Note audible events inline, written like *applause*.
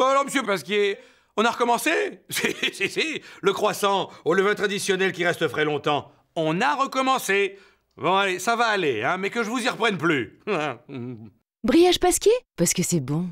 Bon monsieur Pasquier, on a recommencé *laughs* Si, si, si, le croissant, au levain traditionnel qui reste frais longtemps. On a recommencé. Bon, allez, ça va aller, hein, mais que je vous y reprenne plus. *laughs* Brillage Pasquier Parce que c'est bon.